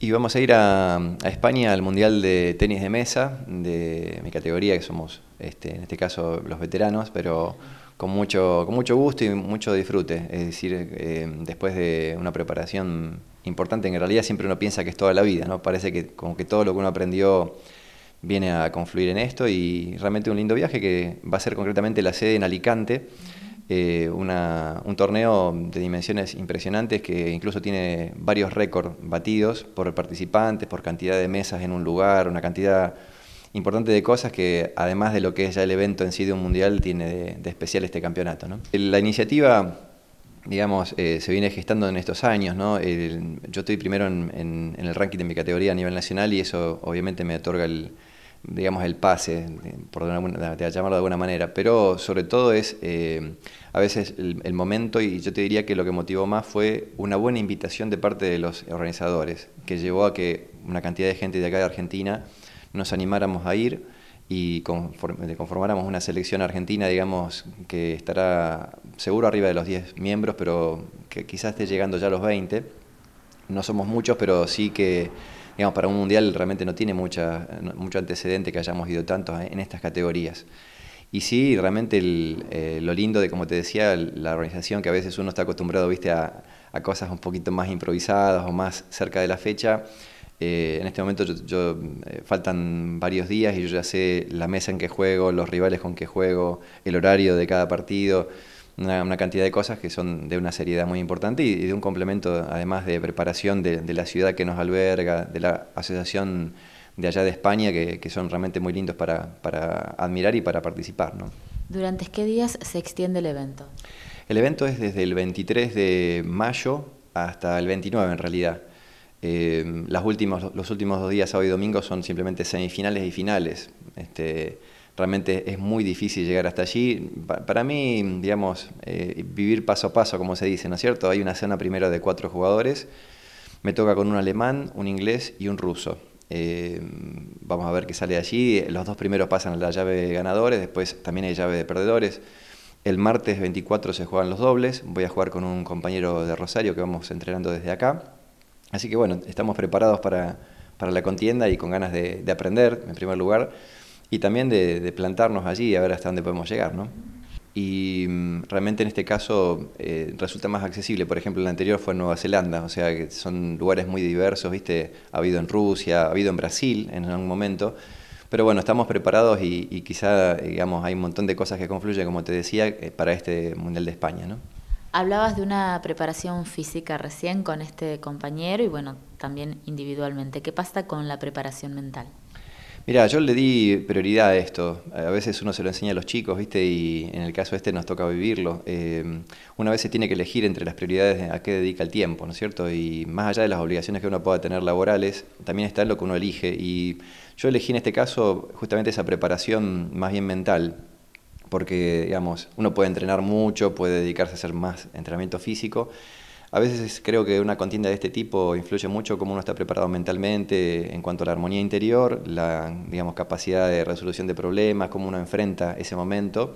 Y vamos a ir a, España al Mundial de Tenis de Mesa, de mi categoría, que somos este, en este caso los veteranos, pero con mucho, con mucho gusto y mucho disfrute. Es decir, eh, después de una preparación importante, en realidad siempre uno piensa que es toda la vida, ¿no? Parece que como que todo lo que uno aprendió viene a confluir en esto y realmente un lindo viaje que va a ser concretamente la sede en Alicante. Eh, un torneo de dimensiones impresionantes que incluso tiene varios récords batidos por participantes, por cantidad de mesas en un lugar, una cantidad importante de cosas que además de lo que es ya el evento en sí de un mundial tiene de, especial este campeonato. ¿no? La iniciativa digamos, eh, se viene gestando en estos años, ¿no? yo estoy primero en, el ranking de mi categoría a nivel nacional y eso obviamente me otorga el, digamos, el pase, por llamarlo de alguna manera, pero sobre todo es eh, a veces el, momento y yo te diría que lo que motivó más fue una buena invitación de parte de los organizadores, que llevó a que una cantidad de gente de acá de Argentina nos animáramos a ir y conformáramos una selección argentina, digamos, que estará seguro arriba de los 10 miembros, pero que quizás esté llegando ya a los 20. No somos muchos, pero sí que digamos, para un mundial realmente no tiene mucha, mucho antecedente que hayamos ido tantos eh, en estas categorías. Y sí, realmente eh, lo lindo de, como te decía, la organización, que a veces uno está acostumbrado, viste, a, cosas un poquito más improvisadas o más cerca de la fecha. Eh, en este momento yo, faltan varios días y yo ya sé la mesa en que juego, los rivales con que juego, el horario de cada partido una, cantidad de cosas que son de una seriedad muy importante y, de un complemento, además de preparación de, la ciudad que nos alberga, de la asociación de allá de España, que, son realmente muy lindos para, admirar y para participar. ¿no? ¿Durante qué días se extiende el evento? El evento es desde el 23 de mayo hasta el 29 en realidad. Eh, las los últimos dos días, sábado y domingo, son simplemente semifinales y finales. Este, realmente es muy difícil llegar hasta allí. Para mí, digamos, eh, vivir paso a paso, como se dice, ¿no es cierto? Hay una cena primero de cuatro jugadores, me toca con un alemán, un inglés y un ruso. Eh, vamos a ver qué sale de allí. Los dos primeros pasan a la llave de ganadores, después también hay llave de perdedores. El martes 24 se juegan los dobles, voy a jugar con un compañero de Rosario que vamos entrenando desde acá. Así que bueno, estamos preparados para, la contienda y con ganas de aprender, en primer lugar y también de, plantarnos allí y a ver hasta dónde podemos llegar, y mm, realmente en este caso eh, resulta más accesible. Por ejemplo, el anterior fue Nueva Zelanda, o sea que son lugares muy diversos, ¿viste? Ha habido en Rusia, ha habido en Brasil en algún momento. Pero bueno, estamos preparados y, quizá, hay un montón de cosas que confluyen, como te decía, eh, para este Mundial de España, ¿no? Hablabas de una preparación física recién con este compañero y bueno, también individualmente. ¿Qué pasa con la preparación mental? Mira, yo le di prioridad a esto. A veces uno se lo enseña a los chicos, ¿viste? Y en el caso este nos toca vivirlo. Eh, una vez se tiene que elegir entre las prioridades a qué dedica el tiempo, ¿no es cierto? Y más allá de las obligaciones que uno pueda tener laborales, también está lo que uno elige. Y yo elegí en este caso justamente esa preparación más bien mental, porque, digamos, uno puede entrenar mucho, puede dedicarse a hacer más entrenamiento físico, a veces creo que una contienda de este tipo influye mucho cómo uno está preparado mentalmente en cuanto a la armonía interior, la digamos, capacidad de resolución de problemas, cómo uno enfrenta ese momento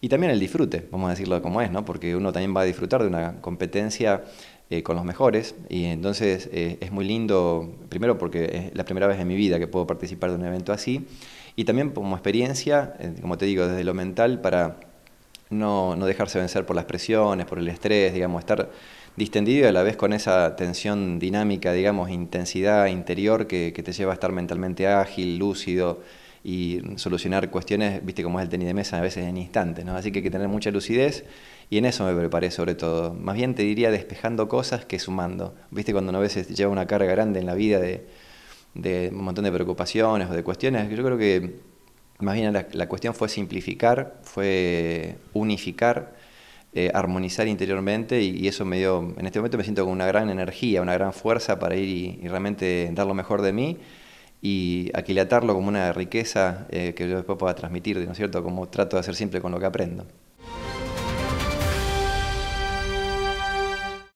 y también el disfrute, vamos a decirlo como es, ¿no? porque uno también va a disfrutar de una competencia eh, con los mejores y entonces eh, es muy lindo, primero porque es la primera vez en mi vida que puedo participar de un evento así y también como experiencia, eh, como te digo, desde lo mental para no, no dejarse vencer por las presiones, por el estrés, digamos, estar distendido y a la vez con esa tensión dinámica, digamos, intensidad interior que, te lleva a estar mentalmente ágil, lúcido y solucionar cuestiones, viste como es el tenis de mesa a veces en instantes, ¿no? Así que hay que tener mucha lucidez y en eso me preparé sobre todo. Más bien te diría despejando cosas que sumando. Viste cuando a veces lleva una carga grande en la vida de, de un montón de preocupaciones o de cuestiones, yo creo que más bien la cuestión fue simplificar, fue unificar eh, armonizar interiormente y, eso me dio, en este momento me siento con una gran energía, una gran fuerza para ir y, realmente dar lo mejor de mí y aquilatarlo como una riqueza eh, que yo después pueda transmitir, ¿no es cierto? Como trato de hacer simple con lo que aprendo.